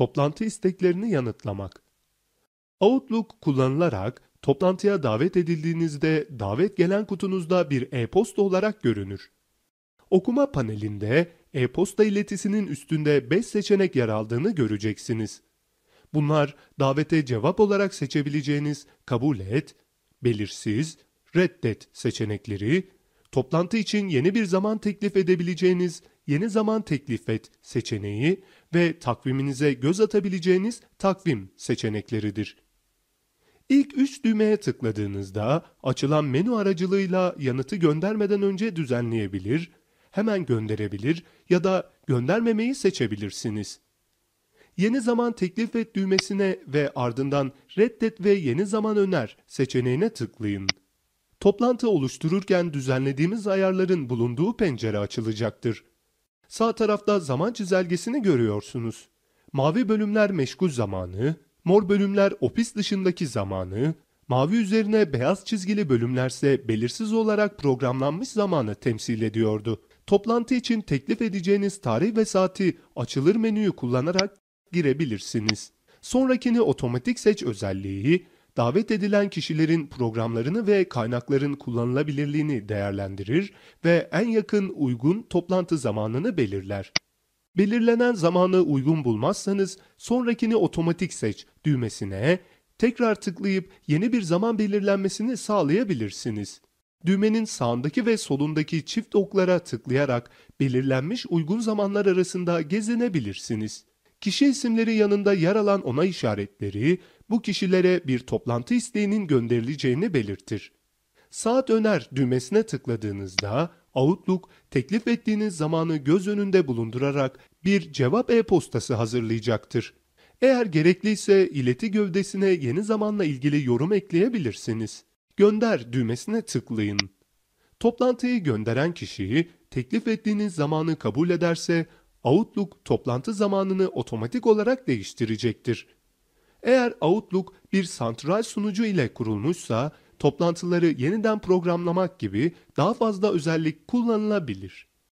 toplantı isteklerini yanıtlamak. Outlook kullanılarak toplantıya davet edildiğinizde davet gelen kutunuzda bir e-posta olarak görünür. Okuma panelinde e-posta iletisinin üstünde 5 seçenek yer aldığını göreceksiniz. Bunlar davete cevap olarak seçebileceğiniz kabul et, belirsiz, reddet seçenekleri, toplantı için yeni bir zaman teklif edebileceğiniz yeni zaman teklif et seçeneği ve takviminize göz atabileceğiniz takvim seçenekleridir. İlk üst düğmeye tıkladığınızda açılan menü aracılığıyla yanıtı göndermeden önce düzenleyebilir, hemen gönderebilir ya da göndermemeyi seçebilirsiniz. Yeni zaman teklif et düğmesine ve ardından reddet ve yeni zaman öner seçeneğine tıklayın. Toplantı oluştururken düzenlediğimiz ayarların bulunduğu pencere açılacaktır. Sağ tarafta zaman çizelgesini görüyorsunuz. Mavi bölümler meşgul zamanı, mor bölümler ofis dışındaki zamanı, mavi üzerine beyaz çizgili bölümlerse belirsiz olarak programlanmış zamanı temsil ediyordu. Toplantı için teklif edeceğiniz tarih ve saati açılır menüyü kullanarak girebilirsiniz. Sonrakini otomatik seç özelliği davet edilen kişilerin programlarını ve kaynakların kullanılabilirliğini değerlendirir ve en yakın uygun toplantı zamanını belirler. Belirlenen zamanı uygun bulmazsanız sonrakini otomatik seç düğmesine tekrar tıklayıp yeni bir zaman belirlenmesini sağlayabilirsiniz. Düğmenin sağındaki ve solundaki çift oklara tıklayarak belirlenmiş uygun zamanlar arasında gezinebilirsiniz. Kişi isimleri yanında yer alan onay işaretleri bu kişilere bir toplantı isteğinin gönderileceğini belirtir. Saat öner düğmesine tıkladığınızda Outlook teklif ettiğiniz zamanı göz önünde bulundurarak bir cevap e-postası hazırlayacaktır. Eğer gerekliyse ileti gövdesine yeni zamanla ilgili yorum ekleyebilirsiniz. Gönder düğmesine tıklayın. Toplantıyı gönderen kişiyi teklif ettiğiniz zamanı kabul ederse Outlook toplantı zamanını otomatik olarak değiştirecektir. Eğer Outlook bir santral sunucu ile kurulmuşsa toplantıları yeniden programlamak gibi daha fazla özellik kullanılabilir.